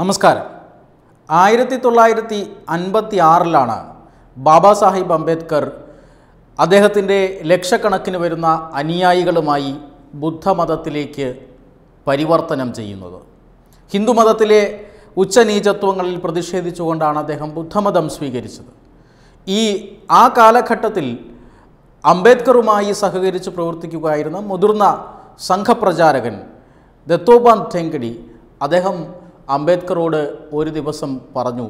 നമസ്കാരം ആയിരത്തി തൊള്ളായിരത്തി അൻപത്തി ആറിലാണ് ബാബാ സാഹിബ് അംബേദ്കർ അദ്ദേഹത്തിൻ്റെ ലക്ഷക്കണക്കിന് വരുന്ന അനുയായികളുമായി ബുദ്ധമതത്തിലേക്ക് പരിവർത്തനം ചെയ്യുന്നത് ഹിന്ദുമതത്തിലെ ഉച്ചനീചത്വങ്ങളിൽ പ്രതിഷേധിച്ചുകൊണ്ടാണ് അദ്ദേഹം ബുദ്ധമതം സ്വീകരിച്ചത് ഈ ആ കാലഘട്ടത്തിൽ അംബേദ്കറുമായി സഹകരിച്ച് പ്രവർത്തിക്കുകയായിരുന്ന മുതിർന്ന സംഘപ്രചാരകൻ ദത്തോബാന്ത് ഠെങ്കടി അദ്ദേഹം അംബേദ്കറോട് ഒരു ദിവസം പറഞ്ഞു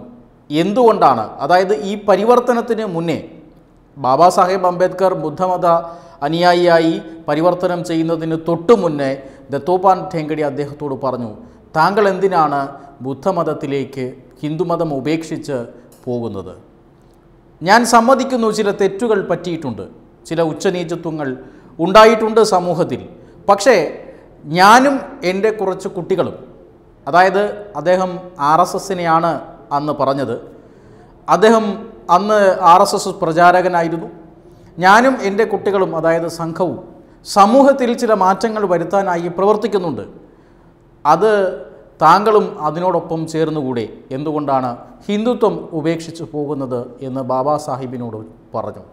എന്തുകൊണ്ടാണ് അതായത് ഈ പരിവർത്തനത്തിന് മുന്നേ ബാബാ സാഹേബ് അംബേദ്കർ ബുദ്ധമത അനുയായിയായി പരിവർത്തനം ചെയ്യുന്നതിന് തൊട്ടു മുന്നേ ദത്തോപാൻ ഠേങ്കടി അദ്ദേഹത്തോട് പറഞ്ഞു താങ്കൾ എന്തിനാണ് ബുദ്ധമതത്തിലേക്ക് ഹിന്ദുമതം ഉപേക്ഷിച്ച് പോകുന്നത് ഞാൻ സമ്മതിക്കുന്നു ചില തെറ്റുകൾ പറ്റിയിട്ടുണ്ട് ചില ഉച്ചനീചത്വങ്ങൾ ഉണ്ടായിട്ടുണ്ട് സമൂഹത്തിൽ പക്ഷേ ഞാനും എൻ്റെ കുറച്ച് കുട്ടികളും അതായത് അദ്ദേഹം ആർ എസ് എസിനെയാണ് അന്ന് പറഞ്ഞത് അദ്ദേഹം അന്ന് ആർ എസ് എസ് പ്രചാരകനായിരുന്നു ഞാനും എൻ്റെ കുട്ടികളും അതായത് സംഘവും സമൂഹത്തിൽ ചില മാറ്റങ്ങൾ വരുത്താനായി പ്രവർത്തിക്കുന്നുണ്ട് അത് താങ്കളും അതിനോടൊപ്പം ചേർന്നുകൂടെ എന്തുകൊണ്ടാണ് ഹിന്ദുത്വം ഉപേക്ഷിച്ച് പോകുന്നത് എന്ന് ബാബാ സാഹിബിനോട് പറഞ്ഞു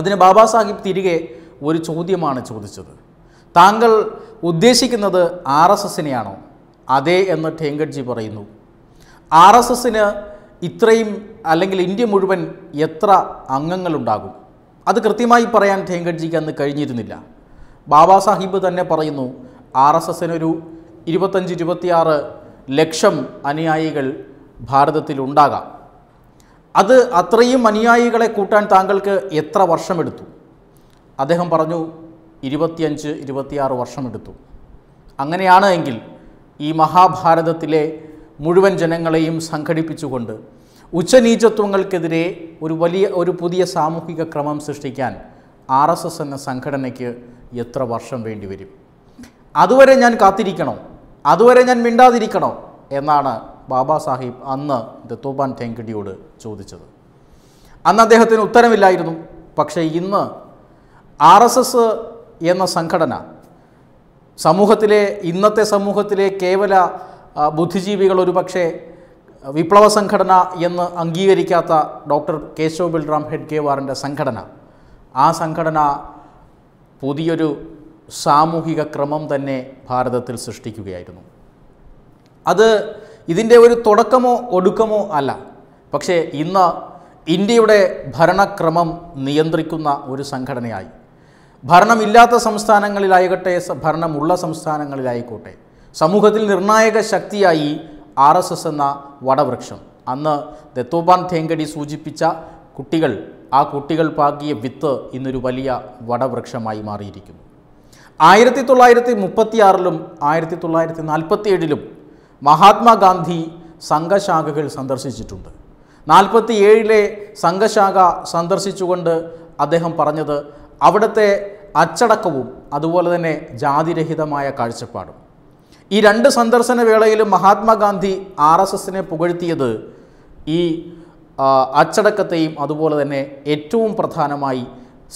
അതിന് ബാബാ സാഹിബ് തിരികെ ഒരു ചോദ്യമാണ് ചോദിച്ചത് താങ്കൾ ഉദ്ദേശിക്കുന്നത് ആർ എസ് എസിനെയാണോ അതെ എന്ന് ഠേങ്കഡ്ജി പറയുന്നു ആർ എസ് എസിന് ഇത്രയും അല്ലെങ്കിൽ ഇന്ത്യ മുഴുവൻ എത്ര അംഗങ്ങളുണ്ടാകും അത് കൃത്യമായി പറയാൻ ഠേങ്കഡ്ജിക്ക് അന്ന് കഴിഞ്ഞിരുന്നില്ല ബാബാ സാഹിബ് തന്നെ പറയുന്നു ആർ എസ് എസിനൊരു ഇരുപത്തഞ്ച് ഇരുപത്തിയാറ് ലക്ഷം അനുയായികൾ ഭാരതത്തിലുണ്ടാകാം അത് അത്രയും അനുയായികളെ കൂട്ടാൻ താങ്കൾക്ക് എത്ര വർഷമെടുത്തു അദ്ദേഹം പറഞ്ഞു ഇരുപത്തിയഞ്ച് ഇരുപത്തിയാറ് വർഷമെടുത്തു അങ്ങനെയാണ് എങ്കിൽ ഈ മഹാഭാരതത്തിലെ മുഴുവൻ ജനങ്ങളെയും സംഘടിപ്പിച്ചുകൊണ്ട് ഉച്ചനീചത്വങ്ങൾക്കെതിരെ ഒരു വലിയ ഒരു പുതിയ സാമൂഹിക ക്രമം സൃഷ്ടിക്കാൻ ആർ എസ് എസ് എന്ന സംഘടനയ്ക്ക് എത്ര വർഷം വേണ്ടിവരും അതുവരെ ഞാൻ കാത്തിരിക്കണോ അതുവരെ ഞാൻ മിണ്ടാതിരിക്കണോ എന്നാണ് ബാബാ സാഹിബ് അന്ന് ദത്തോപാൻ ഠേങ്കിഡിയോട് ചോദിച്ചത് അന്ന് അദ്ദേഹത്തിന് ഉത്തരമില്ലായിരുന്നു പക്ഷേ ഇന്ന് ആർ എസ് എസ് എന്ന സംഘടന സമൂഹത്തിലെ ഇന്നത്തെ സമൂഹത്തിലെ കേവല ബുദ്ധിജീവികൾ പക്ഷേ വിപ്ലവ സംഘടന എന്ന് അംഗീകരിക്കാത്ത ഡോക്ടർ കേശവ് ബിൽറാം ഹെഡ്ഗേവാറിൻ്റെ സംഘടന ആ സംഘടന പുതിയൊരു സാമൂഹിക ക്രമം തന്നെ ഭാരതത്തിൽ സൃഷ്ടിക്കുകയായിരുന്നു അത് ഇതിൻ്റെ ഒരു തുടക്കമോ ഒടുക്കമോ അല്ല പക്ഷേ ഇന്ന് ഇന്ത്യയുടെ ഭരണക്രമം നിയന്ത്രിക്കുന്ന ഒരു സംഘടനയായി ഭരണമില്ലാത്ത സംസ്ഥാനങ്ങളിലായിക്കട്ടെ ഭരണമുള്ള സംസ്ഥാനങ്ങളിലായിക്കോട്ടെ സമൂഹത്തിൽ നിർണായക ശക്തിയായി ആർ എസ് എസ് എന്ന വടവൃക്ഷം അന്ന് ദത്തോപാൻ തേങ്കടി സൂചിപ്പിച്ച കുട്ടികൾ ആ കുട്ടികൾ പാകിയ വിത്ത് ഇന്നൊരു വലിയ വടവൃക്ഷമായി മാറിയിരിക്കുന്നു ആയിരത്തി തൊള്ളായിരത്തി ആറിലും ആയിരത്തി തൊള്ളായിരത്തി നാൽപ്പത്തിയേഴിലും മഹാത്മാഗാന്ധി സംഘശാഖകൾ സന്ദർശിച്ചിട്ടുണ്ട് നാൽപ്പത്തി ഏഴിലെ സംഘശാഖ സന്ദർശിച്ചുകൊണ്ട് അദ്ദേഹം പറഞ്ഞത് അവിടുത്തെ അച്ചടക്കവും അതുപോലെ തന്നെ ജാതിരഹിതമായ കാഴ്ചപ്പാടും ഈ രണ്ട് സന്ദർശന വേളയിലും മഹാത്മാഗാന്ധി ആർ എസ് എസിനെ പുകഴ്ത്തിയത് ഈ അച്ചടക്കത്തെയും അതുപോലെ തന്നെ ഏറ്റവും പ്രധാനമായി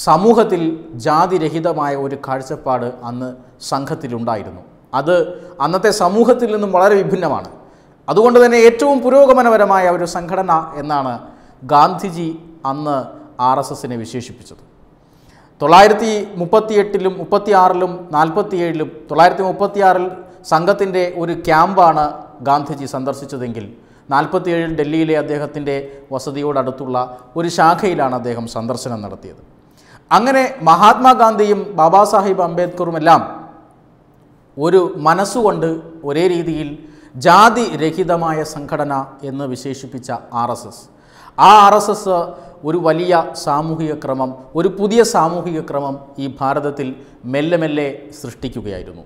സമൂഹത്തിൽ ജാതിരഹിതമായ ഒരു കാഴ്ചപ്പാട് അന്ന് സംഘത്തിലുണ്ടായിരുന്നു അത് അന്നത്തെ സമൂഹത്തിൽ നിന്നും വളരെ വിഭിന്നമാണ് അതുകൊണ്ട് തന്നെ ഏറ്റവും പുരോഗമനപരമായ ഒരു സംഘടന എന്നാണ് ഗാന്ധിജി അന്ന് ആർ എസ് എസിനെ വിശേഷിപ്പിച്ചത് തൊള്ളായിരത്തി മുപ്പത്തിയെട്ടിലും മുപ്പത്തിയാറിലും നാൽപ്പത്തിയേഴിലും തൊള്ളായിരത്തി മുപ്പത്തിയാറിൽ സംഘത്തിൻ്റെ ഒരു ക്യാമ്പാണ് ഗാന്ധിജി സന്ദർശിച്ചതെങ്കിൽ നാൽപ്പത്തിയേഴിൽ ഡൽഹിയിലെ അദ്ദേഹത്തിൻ്റെ വസതിയോടടുത്തുള്ള ഒരു ശാഖയിലാണ് അദ്ദേഹം സന്ദർശനം നടത്തിയത് അങ്ങനെ മഹാത്മാഗാന്ധിയും ബാബാ സാഹിബ് അംബേദ്കറുമെല്ലാം ഒരു മനസ്സുകൊണ്ട് ഒരേ രീതിയിൽ ജാതി രഹിതമായ സംഘടന എന്ന് വിശേഷിപ്പിച്ച ആർ എസ് എസ് ആ ആർ എസ് എസ് ഒരു വലിയ സാമൂഹിക ക്രമം ഒരു പുതിയ സാമൂഹിക ക്രമം ഈ ഭാരതത്തിൽ മെല്ലെ മെല്ലെ സൃഷ്ടിക്കുകയായിരുന്നു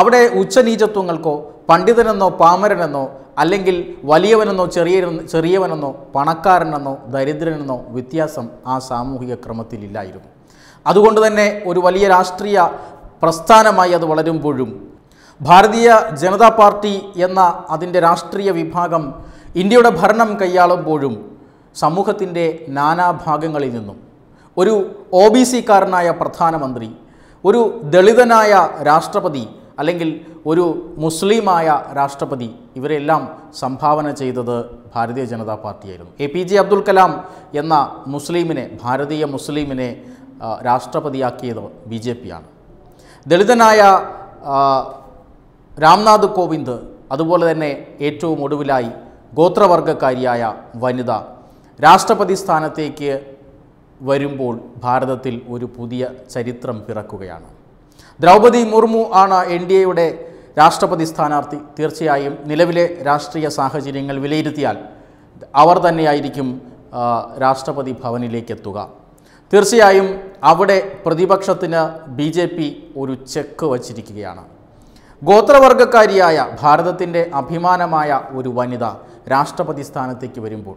അവിടെ ഉച്ചനീചത്വങ്ങൾക്കോ പണ്ഡിതനെന്നോ പാമരനെന്നോ അല്ലെങ്കിൽ വലിയവനെന്നോ ചെറിയ ചെറിയവനെന്നോ പണക്കാരനെന്നോ ദരിദ്രനെന്നോ വ്യത്യാസം ആ സാമൂഹിക ക്രമത്തിലില്ലായിരുന്നു അതുകൊണ്ട് തന്നെ ഒരു വലിയ രാഷ്ട്രീയ പ്രസ്ഥാനമായി അത് വളരുമ്പോഴും ഭാരതീയ ജനതാ പാർട്ടി എന്ന അതിൻ്റെ രാഷ്ട്രീയ വിഭാഗം ഇന്ത്യയുടെ ഭരണം കൈയാളുമ്പോഴും സമൂഹത്തിൻ്റെ നാനാഭാഗങ്ങളിൽ നിന്നും ഒരു ഒ ബി സിക്കാരനായ പ്രധാനമന്ത്രി ഒരു ദളിതനായ രാഷ്ട്രപതി അല്ലെങ്കിൽ ഒരു മുസ്ലിമായ രാഷ്ട്രപതി ഇവരെല്ലാം സംഭാവന ചെയ്തത് ഭാരതീയ ജനതാ പാർട്ടിയായിരുന്നു A P J Abdul Kalam എന്ന മുസ്ലിമിനെ ഭാരതീയ മുസ്ലിമിനെ രാഷ്ട്രപതിയാക്കിയത് ബി ജെ പിയാണ് ദളിതനായ രാംനാഥ് കോവിന്ദ് അതുപോലെ തന്നെ ഏറ്റവും ഒടുവിലായി ഗോത്രവർഗക്കാരിയായ വനിത രാഷ്ട്രപതി സ്ഥാനത്തേക്ക് വരുമ്പോൾ ഭാരതത്തിൽ ഒരു പുതിയ ചരിത്രം പിറക്കുകയാണ് ദ്രൗപദി മുർമു ആണ് എൻ ഡി എയുടെ രാഷ്ട്രപതി സ്ഥാനാർത്ഥി തീർച്ചയായും നിലവിലെ രാഷ്ട്രീയ സാഹചര്യങ്ങൾ വിലയിരുത്തിയാൽ അവർ തന്നെയായിരിക്കും രാഷ്ട്രപതി ഭവനിലേക്ക് എത്തുക തീർച്ചയായും അവിടെ പ്രതിപക്ഷത്തിന് ബി ജെ പി ഒരു ചെക്ക് വച്ചിരിക്കുകയാണ് ഗോത്രവർഗക്കാരിയായ ഭാരതത്തിൻ്റെ അഭിമാനമായ ഒരു വനിത രാഷ്ട്രപതി സ്ഥാനത്തേക്ക് വരുമ്പോൾ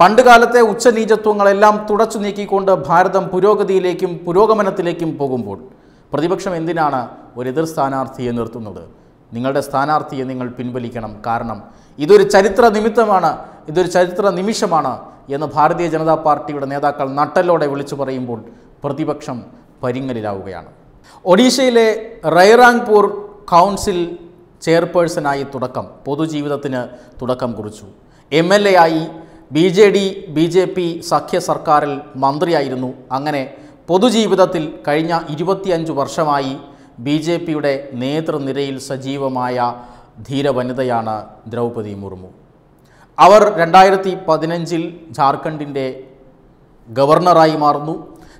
പണ്ടുകാലത്തെ ഉച്ചനീചത്വങ്ങളെല്ലാം തുടച്ചു നീക്കിക്കൊണ്ട് ഭാരതം പുരോഗതിയിലേക്കും പുരോഗമനത്തിലേക്കും പോകുമ്പോൾ പ്രതിപക്ഷം എന്തിനാണ് ഒരു എതിർ സ്ഥാനാർത്ഥിയെ നിർത്തുന്നത് നിങ്ങളുടെ സ്ഥാനാർത്ഥിയെ നിങ്ങൾ പിൻവലിക്കണം കാരണം ഇതൊരു ചരിത്ര നിമിത്തമാണ് ഇതൊരു ചരിത്ര നിമിഷമാണ് എന്ന് ഭാരതീയ ജനതാ പാർട്ടിയുടെ നേതാക്കൾ നട്ടലോടെ വിളിച്ചു പറയുമ്പോൾ പ്രതിപക്ഷം പരിങ്ങലിലാവുകയാണ് ഒഡീഷയിലെ റൈറാങ്പൂർ കൗൺസിൽ ചെയർപേഴ്സണായി തുടക്കം പൊതുജീവിതത്തിന് തുടക്കം കുറിച്ചു എം എൽ എ ആയി B J D B J P സഖ്യ സർക്കാരിൽ മന്ത്രിയായിരുന്നു അങ്ങനെ പൊതുജീവിതത്തിൽ കഴിഞ്ഞ ഇരുപത്തിയഞ്ച് വർഷമായി ബി ജെ പിയുടെ നേതൃനിരയിൽ സജീവമായ ധീരവനിതയാണ് ദ്രൗപതി മുർമു അവർ രണ്ടായിരത്തി പതിനഞ്ചിൽ ജാർഖണ്ഡിൻ്റെ ഗവർണറായി മാറുന്നു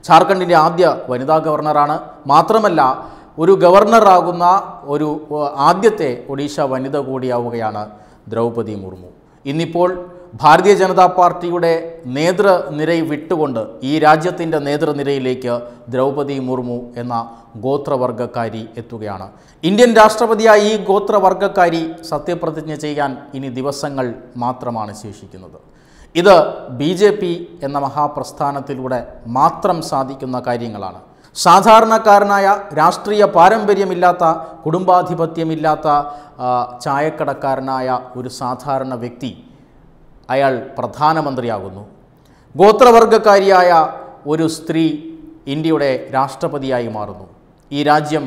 ജാർഖണ്ഡിൻ്റെ ആദ്യ വനിതാ ഗവർണറാണ് മാത്രമല്ല ഒരു ഗവർണറാകുന്ന ഒരു ആദ്യത്തെ ഒഡീഷ വനിത കൂടിയാവുകയാണ് ദ്രൗപതി മുർമു ഇന്നിപ്പോൾ ഭാരതീയ ജനതാ പാർട്ടിയുടെ നേതൃനിരയിൽ വിട്ടുകൊണ്ട് ഈ രാജ്യത്തിൻ്റെ നേതൃനിരയിലേക്ക് ദ്രൗപദി മുർമു എന്ന ഗോത്രവർഗക്കാരി എത്തുകയാണ് ഇന്ത്യൻ രാഷ്ട്രപതിയായി ഈ ഗോത്രവർഗക്കാരി സത്യപ്രതിജ്ഞ ചെയ്യാൻ ഇനി ദിവസങ്ങൾ മാത്രമാണ് ശേഷിക്കുന്നത് ഇത് ബി ജെ പി എന്ന മഹാപ്രസ്ഥാനത്തിലൂടെ മാത്രം സാധിക്കുന്ന കാര്യങ്ങളാണ് സാധാരണക്കാരനായ രാഷ്ട്രീയ പാരമ്പര്യമില്ലാത്ത കുടുംബാധിപത്യമില്ലാത്ത ചായക്കടക്കാരനായ ഒരു സാധാരണ വ്യക്തി അയാൾ പ്രധാനമന്ത്രിയാകുന്നു ഗോത്രവർഗക്കാരിയായ ഒരു സ്ത്രീ ഇന്ത്യയുടെ രാഷ്ട്രപതിയായി മാറുന്നു ഈ രാജ്യം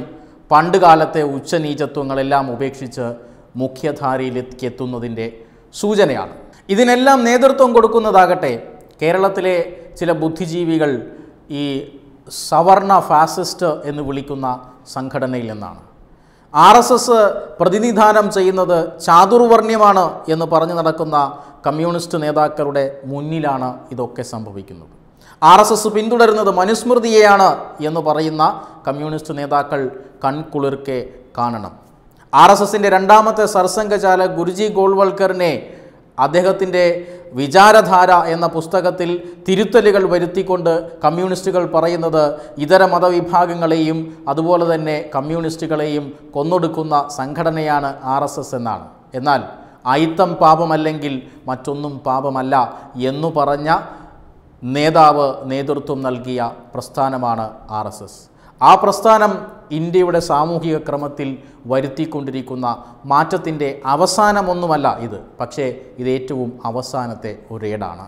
പണ്ടുകാലത്തെ ഉച്ചനീചത്വങ്ങളെല്ലാം ഉപേക്ഷിച്ച് മുഖ്യധാരയിലെത്തിയെത്തുന്നതിൻ്റെ സൂചനയാണ് ഇതിനെല്ലാം നേതൃത്വം കൊടുക്കുന്നതാകട്ടെ കേരളത്തിലെ ചില ബുദ്ധിജീവികൾ ഈ സവർണ ഫാസിസ്റ്റ് എന്ന് വിളിക്കുന്ന സംഘടനയിൽ നിന്നാണ് ആർ എസ് എസ് പ്രതിനിധാനം ചെയ്യുന്നത് ചാതുർവർണ്യമാണ് എന്ന് പറഞ്ഞു നടക്കുന്ന കമ്മ്യൂണിസ്റ്റ് നേതാക്കളുടെ മുന്നിലാണ് ഇതൊക്കെ സംഭവിക്കുന്നത് ആർ എസ് എസ് പിന്തുടരുന്നത് മനുസ്മൃതിയെയാണ് എന്ന് പറയുന്ന കമ്മ്യൂണിസ്റ്റ് നേതാക്കൾ കൺകുളിർക്കെ കാണണം ആർ എസ് എസിൻ്റെ രണ്ടാമത്തെ സർസംഘചാല ഗുരുജി ഗോൾവൾക്കറിനെ അദ്ദേഹത്തിൻ്റെ വിചാരധാര എന്ന പുസ്തകത്തിൽ തിരുത്തലുകൾ വരുത്തിക്കൊണ്ട് കമ്മ്യൂണിസ്റ്റുകൾ പറയുന്നത് ഇതര മതവിഭാഗങ്ങളെയും അതുപോലെ തന്നെ കമ്മ്യൂണിസ്റ്റുകളെയും കൊന്നൊടുക്കുന്ന സംഘടനയാണ് ആർ എന്നാണ് എന്നാൽ അയിത്തം പാപമല്ലെങ്കിൽ മറ്റൊന്നും പാപമല്ല എന്നു പറഞ്ഞ നേതാവ് നേതൃത്വം നൽകിയ പ്രസ്ഥാനമാണ് ആർ എസ് എസ് ആ പ്രസ്ഥാനം ഇന്ത്യയുടെ സാമൂഹിക ക്രമത്തിൽ വരുത്തിക്കൊണ്ടിരിക്കുന്ന മാറ്റത്തിൻ്റെ അവസാനമൊന്നുമല്ല ഇത് പക്ഷേ ഇത് ഏറ്റവും അവസാനത്തെ ഒരേടാണ്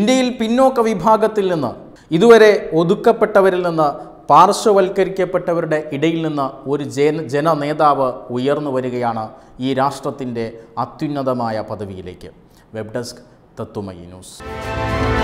ഇന്ത്യയിൽ പിന്നോക്ക വിഭാഗത്തിൽ നിന്ന് ഇതുവരെ ഒതുക്കപ്പെട്ടവരിൽ നിന്ന് പാർശ്വവൽക്കരിക്കപ്പെട്ടവരുടെ ഇടയിൽ നിന്ന് ഒരു ജന ജന നേതാവ് ഉയർന്നു വരികയാണ് ഈ രാഷ്ട്രത്തിൻ്റെ അത്യുന്നതമായ പദവിയിലേക്ക് വെബ് ഡെസ്ക് തത്വമയി ന്യൂസ്